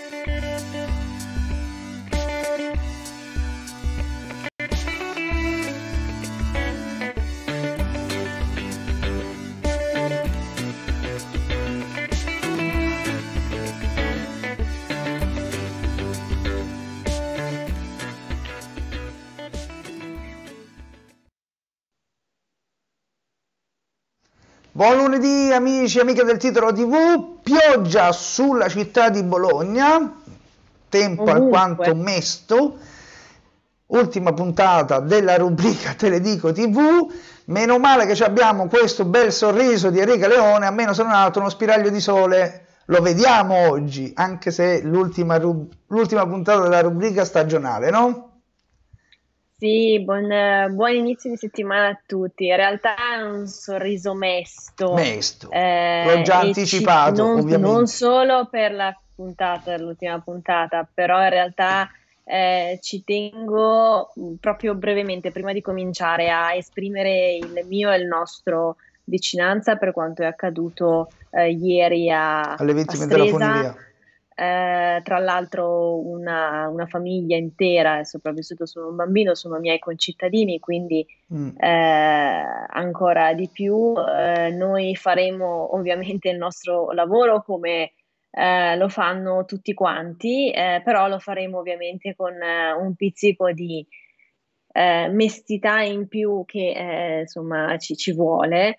Thank you. Buon lunedì amici e amiche del titolo TV, pioggia sulla città di Bologna, tempo Ovunque. alquanto mesto, ultima puntata della rubrica Teledico TV, meno male che abbiamo questo bel sorriso di Enrica Leone, a meno se non altro uno spiraglio di sole, lo vediamo oggi, anche se l'ultima, puntata della rubrica stagionale, no? Sì, buon, buon, inizio di settimana a tutti. In realtà è un sorriso mesto. Mesto. Eh, L'ho già anticipato, ci, non, ovviamente. Non solo per la puntata, l'ultima puntata, però in realtà eh, ci tengo mm, proprio brevemente, prima di cominciare, a esprimere il mio e il nostro vicinanza per quanto è accaduto eh, ieri a, Alle vittime a della follia eh, tra l'altro una, una, famiglia intera è sopravvissuta solo un bambino, sono miei concittadini, quindi mm. eh, ancora di più. Eh, noi faremo ovviamente il nostro lavoro come eh, lo fanno tutti quanti, eh, però lo faremo ovviamente con un pizzico di mestità in più che insomma ci, ci vuole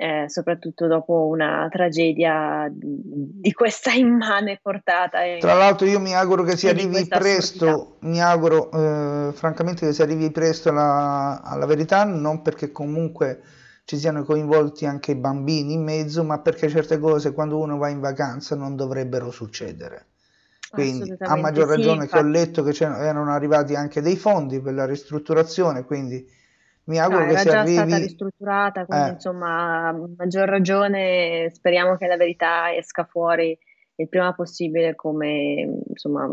eh, soprattutto dopo una tragedia di questa immane portata. E, Tra l'altro io mi auguro che si arrivi presto, mi auguro eh, francamente che si arrivi presto alla, alla, verità, non perché comunque ci siano coinvolti anche i bambini in mezzo, ma perché certe cose quando uno va in vacanza non dovrebbero succedere. Quindi a maggior ragione sì, che ho letto che erano arrivati anche dei fondi per la ristrutturazione, quindi mi auguro no, che era già arrivi... stata ristrutturata, quindi eh. insomma, a maggior ragione speriamo che la verità esca fuori il prima possibile come insomma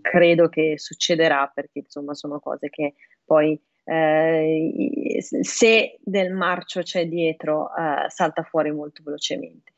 credo che succederà perché insomma sono cose che poi eh, se del marcio c'è dietro eh, salta fuori molto velocemente.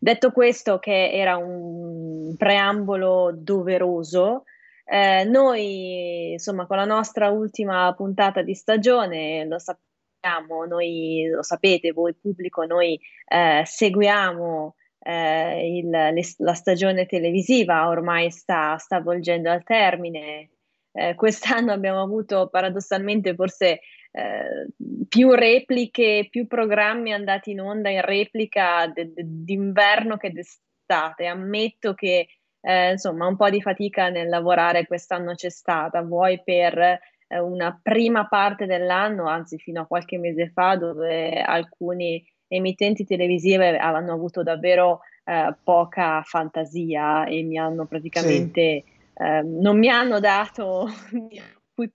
Detto questo che era un preambolo doveroso, eh, noi, insomma, con la nostra ultima puntata di stagione, lo sappiamo, noi lo sapete, voi pubblico, noi eh, seguiamo eh, il, le, la stagione televisiva, ormai sta, sta volgendo al termine. Eh, quest'anno abbiamo avuto paradossalmente forse eh, più repliche, più programmi andati in onda in replica d- d- d'inverno che d'estate. Ammetto che eh, insomma un po' di fatica nel lavorare quest'anno c'è stata, vuoi per eh, una prima parte dell'anno, anzi fino a qualche mese fa, dove alcuni emittenti televisive hanno avuto davvero eh, poca fantasia e mi hanno praticamente sì. eh, non mi hanno dato di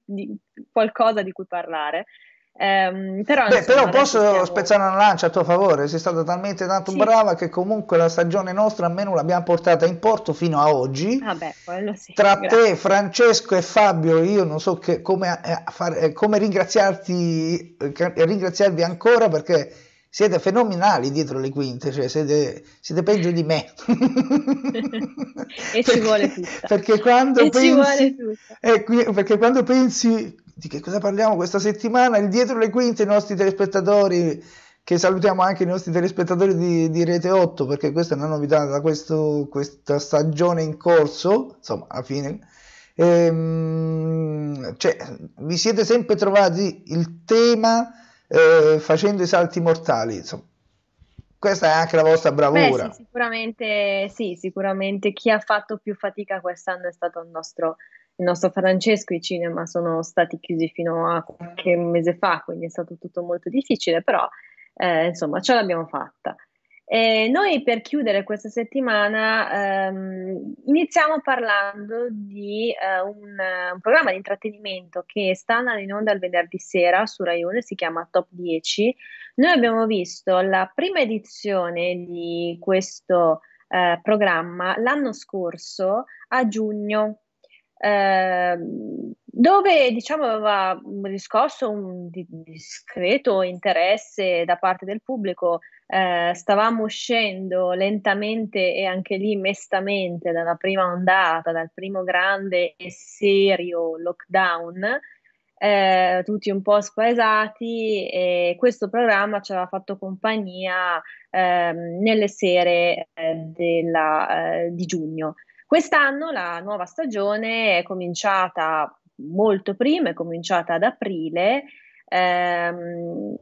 di qualcosa di cui parlare. Um, però, Beh, però posso siamo... spezzare una lancia a tuo favore, sei stata talmente tanto sì. brava che comunque la stagione nostra almeno l'abbiamo portata in porto fino a oggi. Vabbè, sì, Tra grazie. te, Francesco e Fabio, io non so che, come, eh, far, eh, come ringraziarti, eh, eh, ringraziarvi ancora perché siete fenomenali dietro le quinte, cioè siete, siete peggio di me. e perché, ci vuole tutta. Perché quando, e pensi, eh, perché quando pensi di che cosa parliamo questa settimana? Il dietro le quinte, i nostri telespettatori, che salutiamo anche i nostri telespettatori di, di Rete 8, perché questa è una novità da questo, questa stagione in corso, insomma, alla fine. Ehm, cioè, vi siete sempre trovati il tema eh, facendo i salti mortali, insomma questa è anche la vostra bravura. Beh, sì, sicuramente, sì, sicuramente chi ha fatto più fatica quest'anno è stato il nostro il nostro Francesco i cinema sono stati chiusi fino a qualche mese fa, quindi è stato tutto molto difficile, però eh, insomma ce l'abbiamo fatta. E noi per chiudere questa settimana ehm, iniziamo parlando di eh, un, un, programma di intrattenimento che sta andando in onda il venerdì sera su Rai 1, si chiama Top 10. Noi abbiamo visto la prima edizione di questo eh, programma l'anno scorso a giugno, Ehm, dove diciamo aveva riscosso un discreto interesse da parte del pubblico. Eh, stavamo uscendo lentamente e anche lì mestamente dalla prima ondata, dal primo grande e serio lockdown, eh, tutti un po' spaesati e questo programma ci aveva fatto compagnia eh, nelle sere eh, della, eh, di giugno. Quest'anno la nuova stagione è cominciata molto prima, è cominciata ad aprile, ehm,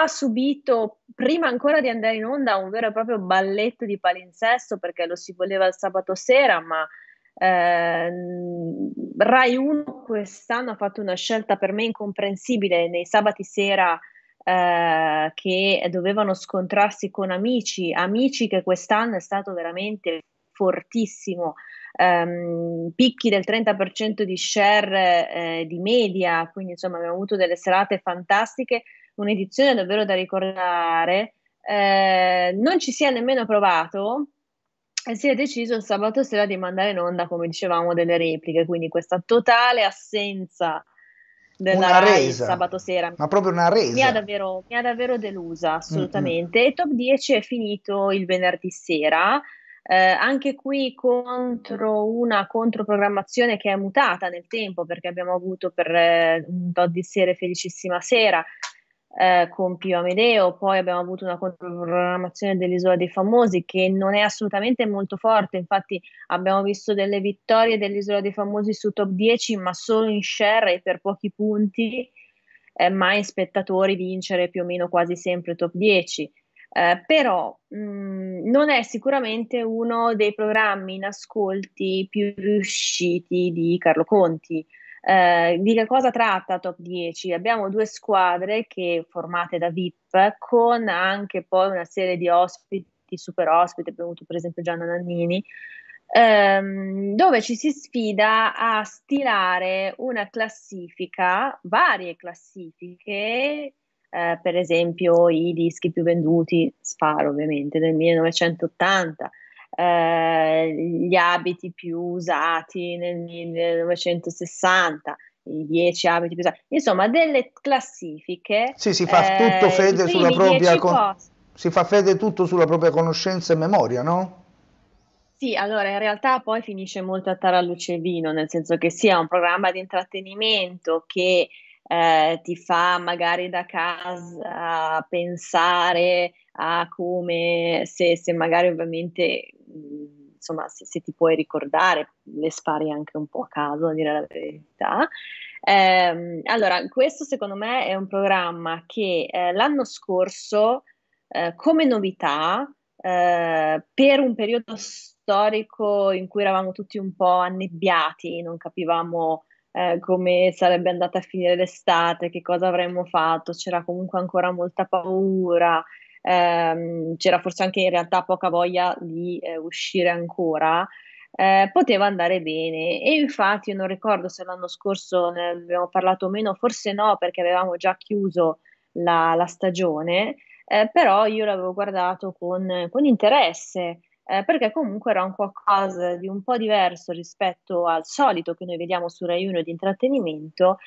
ha subito, prima ancora di andare in onda, un vero e proprio balletto di palinsesto perché lo si voleva il sabato sera, ma eh, Rai 1 quest'anno ha fatto una scelta per me incomprensibile nei sabati sera eh, che dovevano scontrarsi con amici, amici che quest'anno è stato veramente fortissimo, um, picchi del 30% di share eh, di media, quindi insomma abbiamo avuto delle serate fantastiche, un'edizione davvero da ricordare. Eh, non ci si è nemmeno provato e si è deciso il sabato sera di mandare in onda, come dicevamo, delle repliche, quindi questa totale assenza della Rai sabato sera. Ma proprio una resa. Mi ha davvero, mi ha davvero delusa, assolutamente. Mm-hmm. E Top 10 è finito il venerdì sera eh, anche qui contro una controprogrammazione che è mutata nel tempo, perché abbiamo avuto per eh, un tot di sere Felicissima Sera eh, con Pio Amedeo, poi abbiamo avuto una controprogrammazione dell'Isola dei Famosi che non è assolutamente molto forte, infatti abbiamo visto delle vittorie dell'Isola dei Famosi su top 10, ma solo in share e per pochi punti, eh, ma in spettatori vincere più o meno quasi sempre top 10 eh, però mh, mm, non è sicuramente uno dei programmi in ascolti più riusciti di Carlo Conti. Eh, di che cosa tratta Top 10? Abbiamo due squadre che formate da VIP con anche poi una serie di ospiti, super ospiti, abbiamo avuto per esempio Gianna Nannini, ehm, dove ci si sfida a stilare una classifica, varie classifiche eh, per esempio i dischi più venduti, sparo ovviamente, del 1980, eh, gli abiti più usati nel 1960, i dieci abiti più usati, insomma delle classifiche. Sì, si fa eh, tutto fede sulla propria... Con- si fa fede tutto sulla propria conoscenza e memoria, no? Sì, allora in realtà poi finisce molto a taralluce nel senso che sia un programma di intrattenimento che eh, ti fa magari da casa pensare a come, se, se magari ovviamente, mm, insomma, se, se, ti puoi ricordare, le spari anche un po' a caso, a dire la verità. Eh, allora, questo secondo me è un programma che eh, l'anno scorso, eh, come novità, eh, per un periodo storico in cui eravamo tutti un po' annebbiati, non capivamo eh, come sarebbe andata a finire l'estate, che cosa avremmo fatto, c'era comunque ancora molta paura, ehm, c'era forse anche in realtà poca voglia di eh, uscire ancora. Eh, poteva andare bene e infatti io non ricordo se l'anno scorso ne abbiamo parlato o meno, forse no perché avevamo già chiuso la, la stagione, eh, però io l'avevo guardato con, con interesse eh, perché comunque era un qualcosa di un po' diverso rispetto al solito che noi vediamo su Rai 1 di intrattenimento,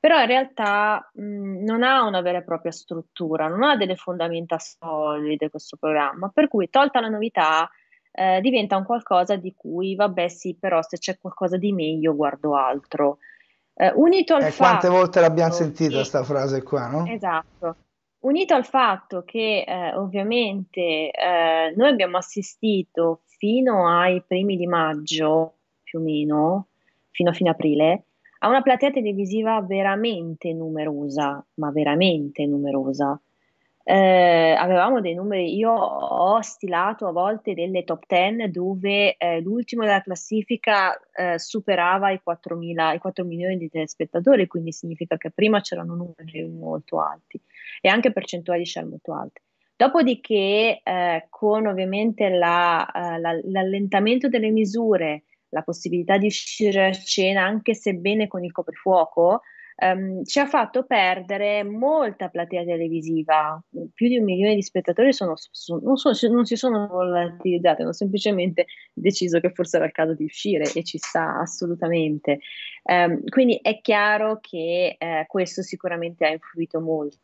però in realtà mh, non ha una vera e propria struttura, non ha delle fondamenta solide questo programma, per cui tolta la novità eh, diventa un qualcosa di cui, vabbè sì, però se c'è qualcosa di meglio guardo altro. Eh, unito al eh, fatto... Quante volte l'abbiamo sentita questa sì. frase qua, no? Esatto. Unito al fatto che eh, ovviamente eh, noi abbiamo assistito fino ai primi di maggio, più o meno, fino a fine aprile, a una platea televisiva veramente numerosa, ma veramente numerosa eh, avevamo dei numeri, io ho stilato a volte delle top 10 dove eh, l'ultimo della classifica eh, superava i 4, mila, i 4 milioni di telespettatori, quindi significa che prima c'erano numeri molto alti e anche percentuali di share molto alte. Dopodiché, eh, con ovviamente la, eh, la, l'allentamento delle misure, la possibilità di uscire a cena anche sebbene con il coprifuoco, ehm, ci ha fatto perdere molta platea televisiva, più di un milione di spettatori sono, sono, non, sono, non, si sono volatilizzati, hanno semplicemente deciso che forse era il caso di uscire e ci sta assolutamente. Ehm, quindi è chiaro che eh, questo sicuramente ha influito molto.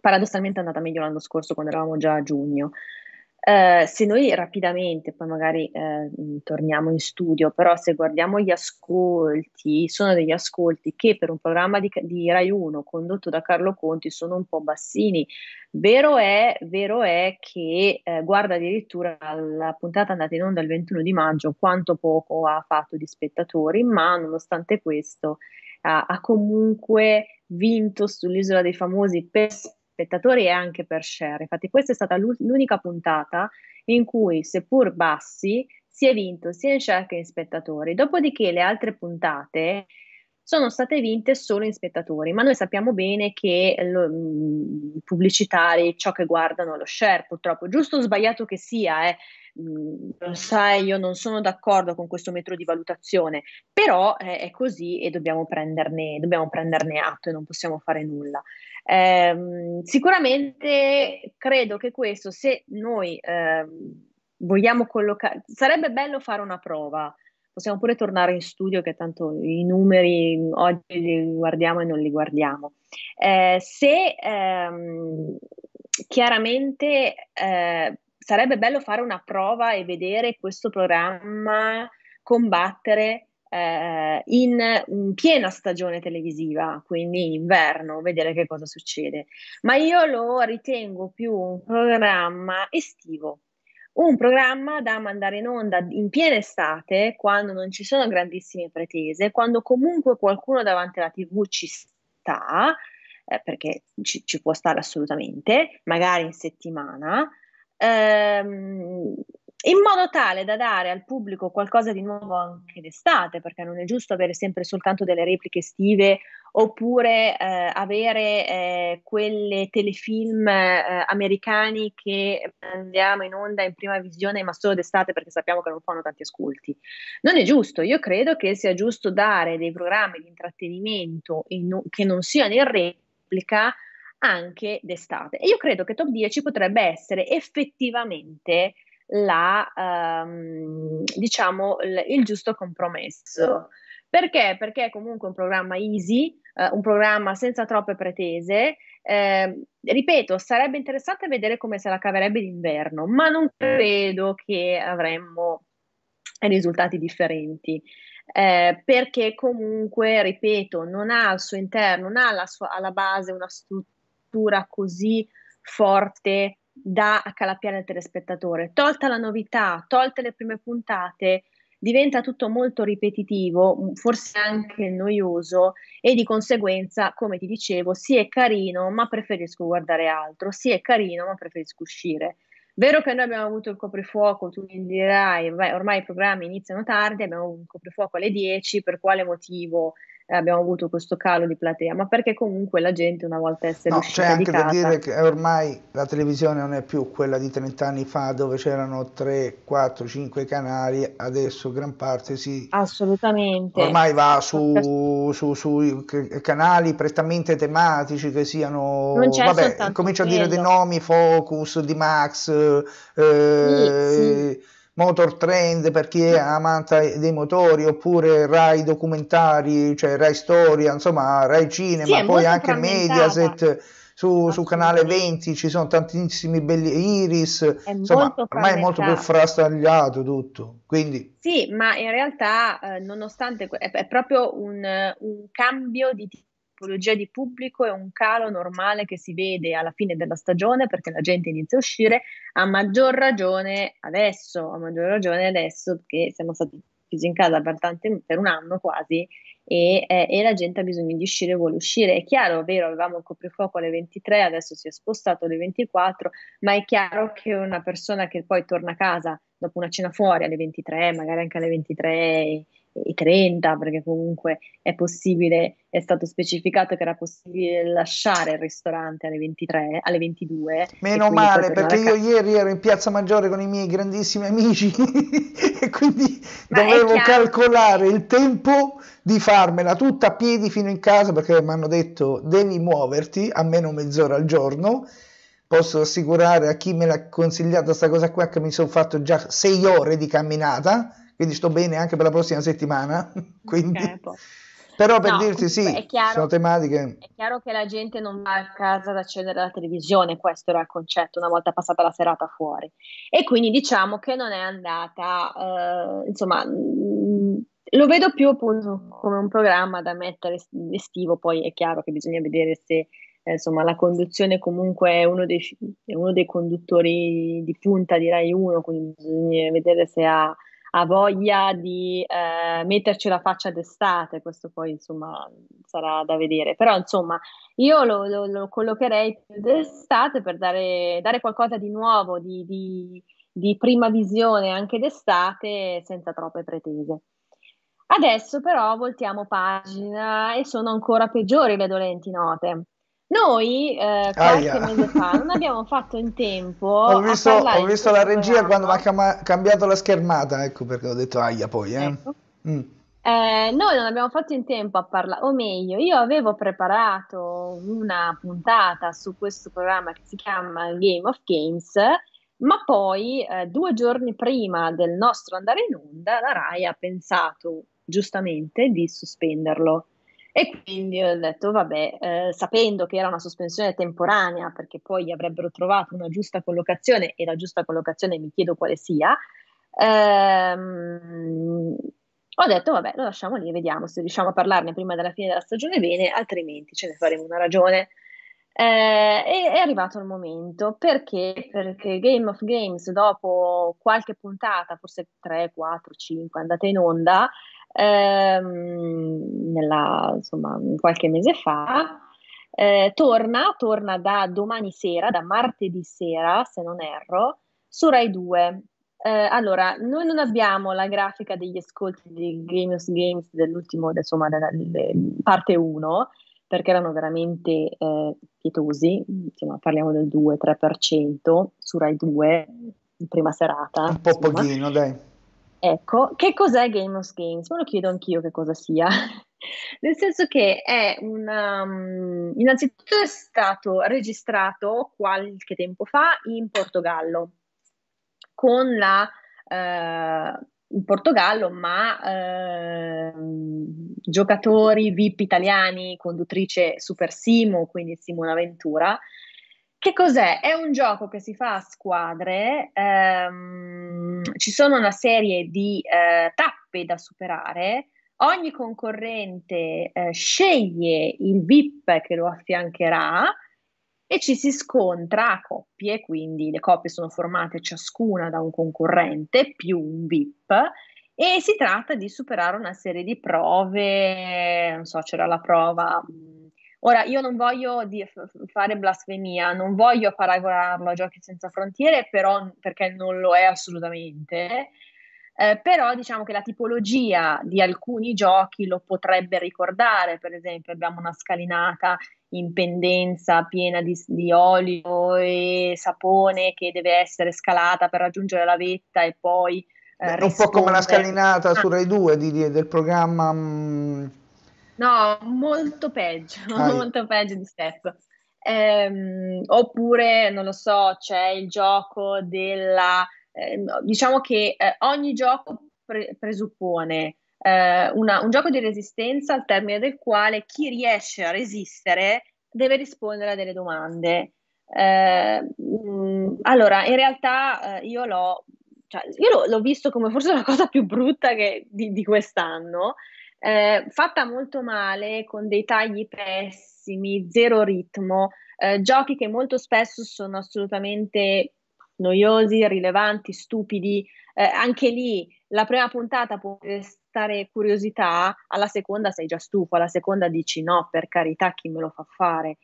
Paradossalmente è andata meglio l'anno scorso quando eravamo già a giugno. Eh, se noi rapidamente, poi magari eh, mm, torniamo in studio, però se guardiamo gli ascolti, sono degli ascolti che per un programma di, di Rai 1 condotto da Carlo Conti sono un po' bassini. Vero è, vero è che eh, guarda addirittura la puntata andata in onda il 21 di maggio quanto poco ha fatto di spettatori, ma nonostante questo ha comunque vinto sull'isola dei famosi per spettatori e anche per share. Infatti questa è stata l'unica puntata in cui, seppur bassi, si è vinto sia in share che in spettatori. Dopodiché le altre puntate sono state vinte solo in spettatori, ma noi sappiamo bene che i mm, pubblicitari, ciò che guardano lo share, purtroppo, giusto o sbagliato che sia, eh, lo mm, sai, io non sono d'accordo con questo metodo di valutazione, però eh, è così e dobbiamo prenderne, dobbiamo prenderne atto e non possiamo fare nulla. Eh, sicuramente credo che questo, se noi eh, vogliamo collocare, sarebbe bello fare una prova, possiamo pure tornare in studio che tanto i numeri oggi li guardiamo e non li guardiamo. Eh, se ehm, chiaramente eh, sarebbe bello fare una prova e vedere questo programma combattere eh, in, in piena stagione televisiva, quindi inverno, vedere che cosa succede. Ma io lo ritengo più un programma estivo, un programma da mandare in onda in piena estate, quando non ci sono grandissime pretese, quando comunque qualcuno davanti alla TV ci sta, eh, perché ci, ci, può stare assolutamente, magari in settimana. Ehm, in modo tale da dare al pubblico qualcosa di nuovo anche d'estate, perché non è giusto avere sempre soltanto delle repliche estive oppure eh, avere eh, quelle telefilm eh, americani che andiamo in onda in prima visione ma solo d'estate perché sappiamo che non fanno tanti ascolti. Non è giusto, io credo che sia giusto dare dei programmi di intrattenimento in, che non siano in replica anche d'estate. E io credo che Top 10 potrebbe essere effettivamente la, ehm, diciamo, l- il giusto compromesso. Perché? Perché è comunque un programma easy, eh, un programma senza troppe pretese. Eh, ripeto, sarebbe interessante vedere come se la caverebbe d'inverno, ma non credo che avremmo risultati differenti. Eh, perché comunque, ripeto, non ha al suo interno, non ha alla, sua, alla base una struttura così forte da a il telespettatore. Tolta la novità, tolte le prime puntate, diventa tutto molto ripetitivo, mm, forse anche noioso e di conseguenza, come ti dicevo, sì è carino, ma preferisco guardare altro, sì è carino, ma preferisco uscire. Vero che noi abbiamo avuto il coprifuoco, tu mi dirai, ormai i programmi iniziano tardi, abbiamo un coprifuoco alle 10, per quale motivo eh, abbiamo avuto questo calo di platea, ma perché comunque la gente una volta essere no, uscita di casa... C'è anche da dire che ormai la televisione non è più quella di 30 anni fa dove c'erano 3, 4, 5 canali, adesso gran parte si... Assolutamente. Ormai va su, su, su canali prettamente tematici che siano... Non c'è Vabbè, comincio a dire dei nomi, Focus, Di Max... Eh, sì, sì eh, Motor Trend per chi è amante dei motori, oppure Rai documentari, cioè Rai Storia, insomma Rai Cinema, sì, poi anche Mediaset. Su, su, Canale 20 ci sono tantissimi belli Iris, è insomma, ormai è molto più frastagliato tutto. Quindi... Sì, ma in realtà, eh, nonostante è, è proprio un, un, cambio di tipologia di pubblico è un calo normale che si vede alla fine della stagione perché la gente inizia a uscire, a maggior ragione adesso, a maggior ragione adesso che siamo stati chiusi in casa per, tante, per un anno quasi e, eh, e, la gente ha bisogno di uscire, vuole uscire. È chiaro, è vero, avevamo il coprifuoco alle 23, adesso si è spostato alle 24, ma è chiaro che una persona che poi torna a casa dopo una cena fuori alle 23, magari anche alle 23 i 30, perché comunque è possibile, è stato specificato che era possibile lasciare il ristorante alle 23, alle 22. Meno male, perché io ieri ero in Piazza Maggiore con i miei grandissimi amici e quindi Ma dovevo calcolare il tempo di farmela tutta a piedi fino in casa perché mi hanno detto devi muoverti almeno mezz'ora al giorno posso assicurare a chi me l'ha consigliata questa cosa qua che mi sono fatto già sei ore di camminata quindi sto bene anche per la prossima settimana. quindi... Certo. Però per no, dirti sì, chiaro, sono tematiche. È chiaro che la gente non va a casa ad accendere la televisione, questo era il concetto una volta passata la serata fuori. E quindi diciamo che non è andata, eh, insomma, mm, lo vedo più appunto come un programma da mettere estivo, poi è chiaro che bisogna vedere se eh, insomma, la conduzione comunque è uno, dei, è uno dei conduttori di punta di Rai 1, quindi bisogna vedere se ha ha voglia di eh, metterci la faccia d'estate, questo poi insomma sarà da vedere, però insomma io lo, lo, lo collocherei d'estate per dare, dare, qualcosa di nuovo, di, di, di prima visione anche d'estate senza troppe pretese. Adesso però voltiamo pagina e sono ancora peggiori le dolenti note. Noi eh, qualche Aia. mese fa non abbiamo fatto in tempo. ho visto, ho visto la regia quando mi ha cam- cambiato la schermata, ecco perché ho detto aia poi. Eh. Ecco. Mm. Eh, noi non abbiamo fatto in tempo a parlare, o meglio, io avevo preparato una puntata su questo programma che si chiama Game of Games, ma poi eh, due giorni prima del nostro andare in onda la RAI ha pensato giustamente di sospenderlo. E quindi ho detto, vabbè, eh, sapendo che era una sospensione temporanea, perché poi avrebbero trovato una giusta collocazione, e la giusta collocazione mi chiedo quale sia, ehm, ho detto, vabbè, lo lasciamo lì, e vediamo se riusciamo a parlarne prima della fine della stagione bene, altrimenti ce ne faremo una ragione. Eh, è arrivato il momento perché? Perché Game of Games, dopo qualche puntata, forse 3, 4, 5, andate in onda, ehm, nella, insomma, qualche mese fa. Eh, torna, torna da domani sera, da martedì sera, se non erro, su Rai 2. Eh, allora, noi non abbiamo la grafica degli ascolti di Games Games dell'ultimo, insomma, della, della, parte 1, perché erano veramente eh, pietosi, insomma, parliamo del 2-3% su Rai 2, in prima serata. Un po' insomma. pochino, dai. Ecco, che cos'è Game of Games? Me lo chiedo anch'io che cosa sia. Nel senso che è un um, innanzitutto è stato registrato qualche tempo fa in Portogallo con la uh, in Portogallo, ma uh, giocatori VIP italiani, conduttrice Super Simo, quindi Simona Ventura, che cos'è? È un gioco che si fa a squadre, ehm, ci sono una serie di eh, tappe da superare, ogni concorrente eh, sceglie il VIP che lo affiancherà e ci si scontra a coppie, quindi le coppie sono formate ciascuna da un concorrente più un VIP e si tratta di superare una serie di prove, non so, c'era la prova Ora, io non voglio di- fare blasfemia, non voglio paragonarlo a Giochi senza frontiere, però, perché non lo è assolutamente, eh, però diciamo che la tipologia di alcuni giochi lo potrebbe ricordare, per esempio abbiamo una scalinata in pendenza piena di, di, olio e sapone che deve essere scalata per raggiungere la vetta e poi... Eh, Beh, un po' come la scalinata ah. su Rai 2 di, di, del programma... Mh mm, No, molto peggio, ah, molto peggio di Step. Ehm, oppure, non lo so, c'è il gioco della... Eh, diciamo che eh, ogni gioco pre- presuppone eh, una, un gioco di resistenza al termine del quale chi riesce a resistere deve rispondere a delle domande. Mh, ehm, mm, allora, in realtà eh, io l'ho cioè, io l'ho, l'ho, visto come forse la cosa più brutta che, di, di, quest'anno, eh, fatta molto male, con dei tagli pessimi, zero ritmo, eh, giochi che molto spesso sono assolutamente noiosi, irrilevanti, stupidi. Eh, anche lì la prima puntata può restare curiosità, alla seconda sei già stufo, alla seconda dici no, per carità, chi me lo fa fare?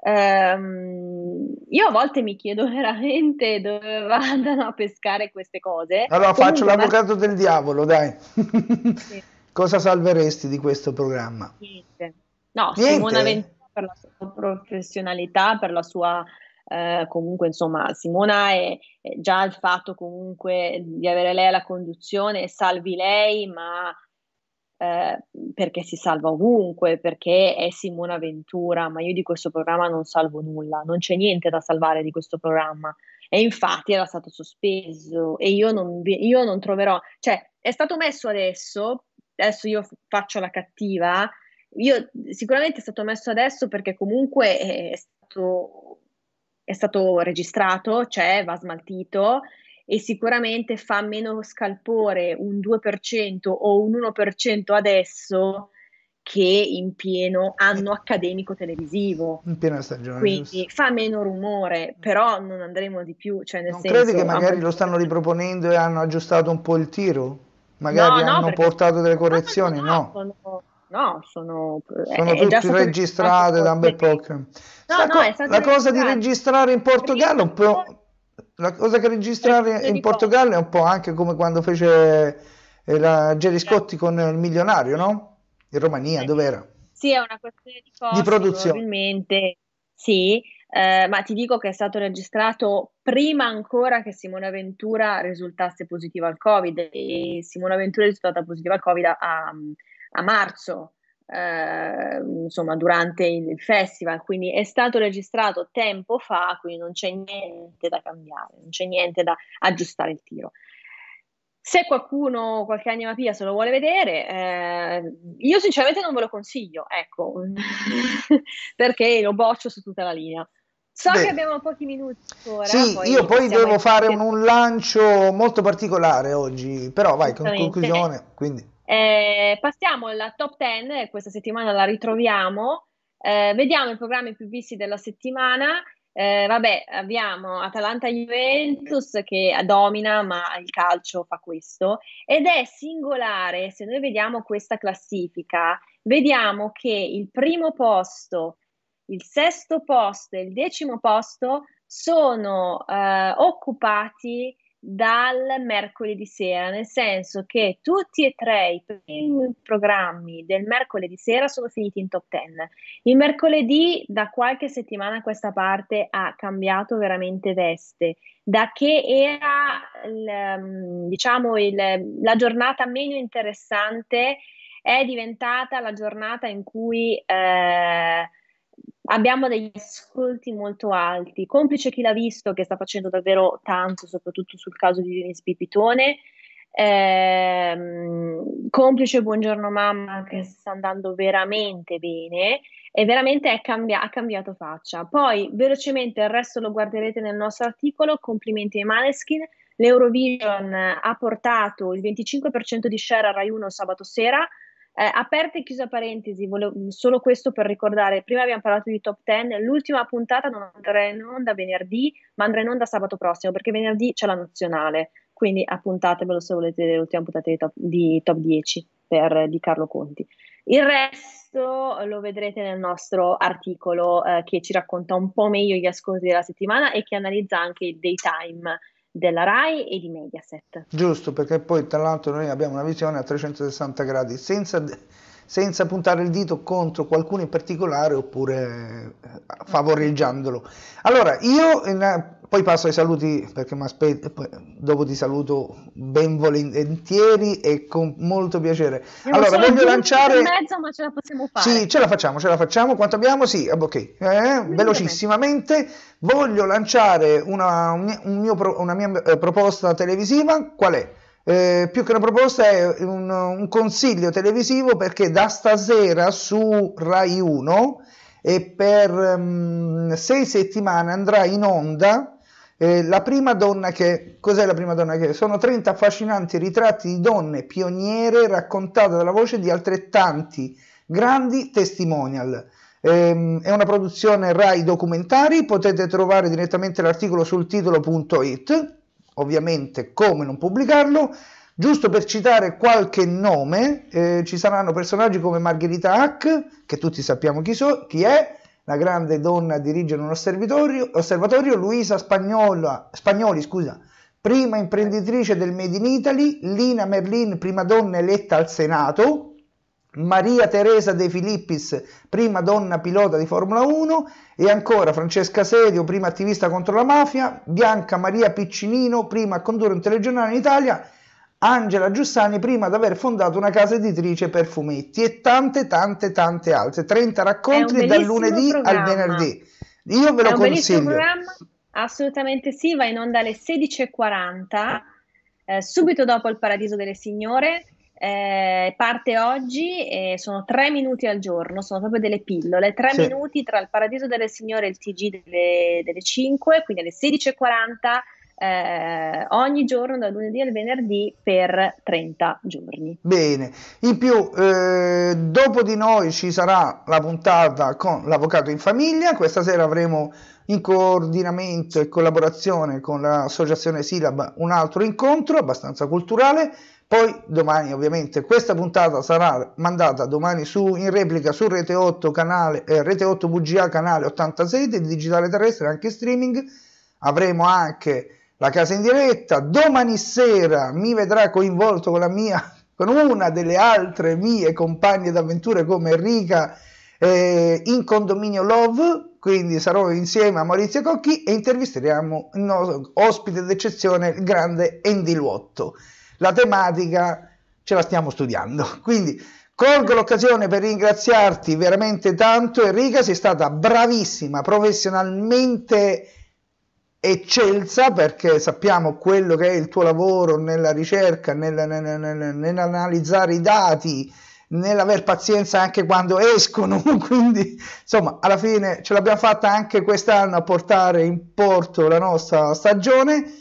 Um, io a volte mi chiedo veramente dove vanno a pescare queste cose. Allora Comunque, faccio l'avvocato ma... del diavolo, dai. Sì. cosa salveresti di questo programma? Niente. No, Niente. Simona Ventura per la sua professionalità, per la sua eh, comunque insomma Simona è, è, già il fatto comunque di avere lei alla conduzione salvi lei ma eh, perché si salva ovunque perché è Simona Ventura ma io di questo programma non salvo nulla non c'è niente da salvare di questo programma e infatti era stato sospeso e io non, io non troverò cioè è stato messo adesso adesso io faccio la cattiva, io sicuramente è stato messo adesso perché comunque è stato, è stato registrato, cioè va smaltito e sicuramente fa meno scalpore un 2% o un 1% adesso che in pieno anno accademico televisivo. In piena stagione. Quindi giusto. fa meno rumore, però non andremo di più. Cioè nel non senso, credi che magari lo stanno riproponendo e hanno aggiustato un po' il tiro? magari no, hanno portato delle correzioni, no. no, sono, eh, sono tutti registrate da un bel po'. la, co- la cosa di registrare in Portogallo un po'. La cosa che registrare in Portogallo è un po' anche come quando fece eh, la Jerry Scotti con il milionario, no? In Romania, dove era? Sì, è una questione di, costo, di produzione. Probabilmente, sì, eh, ma ti dico che è stato registrato prima ancora che Simona Ventura risultasse positiva al Covid e Simona Ventura è risultata positiva al Covid a, a marzo. Eh, insomma, durante il festival, quindi è stato registrato tempo fa, quindi non c'è niente da cambiare, non c'è niente da aggiustare il tiro. Se qualcuno, qualche anima pia se lo vuole vedere, eh, io sinceramente non ve lo consiglio, ecco, perché lo boccio su tutta la linea. So Beh, che abbiamo pochi minuti ora. Sì, poi io poi devo in... fare un, un, lancio molto particolare oggi, però vai, con conclusione. Eh, passiamo alla top 10, questa settimana la ritroviamo. Eh, vediamo i programmi più visti della settimana. Eh, vabbè, abbiamo Atalanta-Juventus che domina, ma il calcio fa questo. Ed è singolare, se noi vediamo questa classifica, vediamo che il primo posto il sesto posto e il decimo posto sono eh, occupati dal mercoledì sera, nel senso che tutti e tre i primi programmi del mercoledì sera sono finiti in top 10. Il mercoledì da qualche settimana a questa parte ha cambiato veramente veste, da che era il, mm, diciamo il, la giornata meno interessante è diventata la giornata in cui eh, abbiamo degli ascolti molto alti, complice chi l'ha visto che sta facendo davvero tanto, soprattutto sul caso di Denis Pipitone, ehm, complice Buongiorno Mamma che sta andando veramente bene e veramente cambi- ha cambiato faccia. Poi velocemente il resto lo guarderete nel nostro articolo, complimenti ai Maneskin, l'Eurovision ha portato il 25% di share a Rai 1 sabato sera, eh, aperta e chiusa parentesi, volevo, solo questo per ricordare, prima abbiamo parlato di top 10, l'ultima puntata non andrà in onda venerdì, ma andrà in onda sabato prossimo, perché venerdì c'è la nazionale, quindi appuntatevelo se volete vedere l'ultima puntata di top, di top 10 per, di Carlo Conti. Il resto lo vedrete nel nostro articolo eh, che ci racconta un po' meglio gli ascolti della settimana e che analizza anche il daytime della RAI e di Mediaset. Giusto, perché poi tra l'altro noi abbiamo una visione a 360 gradi, senza, senza puntare il dito contro qualcuno in particolare oppure eh, favoreggiandolo. Allora, io poi passo ai saluti perché mi aspetto, dopo ti saluto ben volentieri e con molto piacere. Io allora, voglio lanciare... Mezzo, ma ce la possiamo fare. Sì, ce la facciamo, ce la facciamo. Quanto abbiamo? Sì, ah, ok. Eh, velocissimamente voglio lanciare una, un mio, una mia eh, proposta televisiva. Qual è? Eh, più che una proposta è un, un consiglio televisivo perché da stasera su Rai 1 e per um, sei settimane andrà in onda eh, la prima donna che... Cos'è la prima donna che... Sono 30 affascinanti ritratti di donne pioniere raccontate dalla voce di altrettanti grandi testimonial. Eh, è una produzione RAI documentari, potete trovare direttamente l'articolo sul titolo.it, ovviamente come non pubblicarlo. Giusto per citare qualche nome, eh, ci saranno personaggi come Margherita Hack, che tutti sappiamo chi, so, chi è, la grande donna a dirigere un osservatorio, osservatorio Luisa Spagnola, Spagnoli, scusa, prima imprenditrice del Made in Italy, Lina Merlin, prima donna eletta al Senato, Maria Teresa De Filippis, prima donna pilota di Formula 1 e ancora Francesca Serio, prima attivista contro la mafia, Bianca Maria Piccinino, prima a condurre un telegiornale in Italia Angela Giussani prima di aver fondato una casa editrice per fumetti e tante tante tante altre, 30 racconti dal lunedì programma. al venerdì. Io ve lo consiglio. programma. Assolutamente sì, va in onda alle 16.40, eh, subito dopo il Paradiso delle Signore. Eh, parte oggi e sono tre minuti al giorno, sono proprio delle pillole, tre sì. minuti tra il Paradiso delle Signore e il TG delle, delle 5, quindi alle 16.40 eh, ogni giorno dal lunedì al venerdì per 30 giorni. Bene, in più eh, dopo di noi ci sarà la puntata con l'avvocato in famiglia, questa sera avremo in coordinamento e collaborazione con l'associazione Silab un altro incontro abbastanza culturale. Poi domani ovviamente questa puntata sarà mandata domani su, in replica su Rete 8, canale, eh, Rete 8 VGA canale 86 del digitale terrestre anche streaming. Avremo anche la casa in diretta. Domani sera mi vedrà coinvolto con la mia con una delle altre mie compagne d'avventure come Enrica eh, in condominio Love, quindi sarò insieme a Maurizio Cocchi e intervisteremo il nostro ospite d'eccezione, il grande Andy Luotto. La tematica ce la stiamo studiando, quindi colgo l'occasione per ringraziarti veramente tanto Enrica, sei stata bravissima, professionalmente eccelsa perché sappiamo quello che è il tuo lavoro nella ricerca, nella, nella, nella, nell'analizzare i dati, nell'aver pazienza anche quando escono. Quindi, insomma, alla fine ce l'abbiamo fatta anche quest'anno a portare in porto la nostra stagione.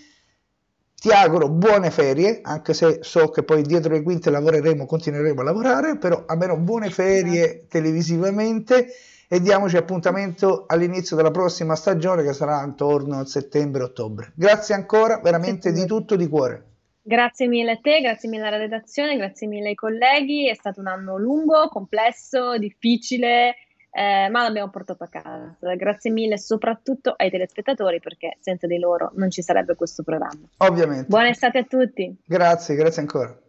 Ti auguro buone ferie, anche se so che poi dietro le quinte lavoreremo, continueremo a lavorare, però almeno buone ferie televisivamente e diamoci appuntamento all'inizio della prossima stagione che sarà intorno a settembre-ottobre. Grazie ancora, veramente di tutto di cuore. Grazie mille a te, grazie mille alla redazione, grazie mille ai colleghi, è stato un anno lungo, complesso, difficile, eh, ma l'abbiamo portato a casa. Grazie mille soprattutto ai telespettatori perché senza di loro non ci sarebbe questo programma. Ovviamente. Buona estate a tutti. Grazie, grazie ancora.